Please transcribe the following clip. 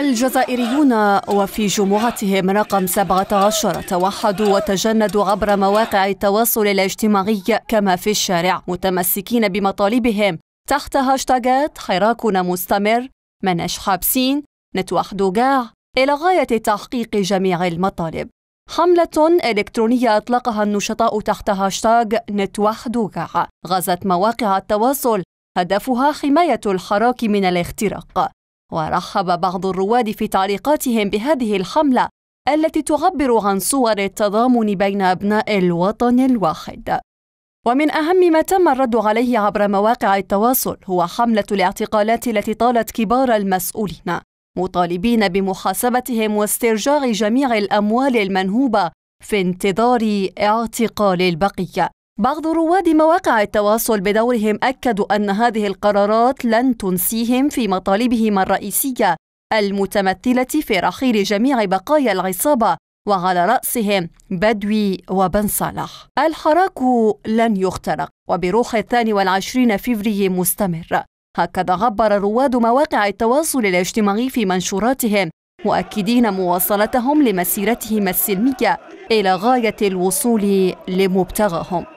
الجزائريون وفي جمعتهم رقم 17 توحدوا وتجندوا عبر مواقع التواصل الاجتماعي كما في الشارع متمسكين بمطالبهم تحت هاشتاجات حراكنا مستمر مناش حابسين نتوحدوا قاع إلى غاية تحقيق جميع المطالب حملة إلكترونية أطلقها النشطاء تحت هاشتاغ نتوحدوا قاع غزت مواقع التواصل هدفها حماية الحراك من الاختراق ورحب بعض الرواد في تعليقاتهم بهذه الحملة التي تعبر عن صور التضامن بين أبناء الوطن الواحد. ومن أهم ما تم الرد عليه عبر مواقع التواصل هو حملة الاعتقالات التي طالت كبار المسؤولين، مطالبين بمحاسبتهم واسترجاع جميع الأموال المنهوبة في انتظار اعتقال البقية بعض رواد مواقع التواصل بدورهم اكدوا ان هذه القرارات لن تنسيهم في مطالبهم الرئيسيه المتمثله في رحيل جميع بقايا العصابه وعلى راسهم بدوي وبن صالح الحراك لن يخترق وبروح الثاني والعشرين فيفري مستمر هكذا عبر رواد مواقع التواصل الاجتماعي في منشوراتهم مؤكدين مواصلتهم لمسيرتهم السلميه الى غايه الوصول لمبتغاهم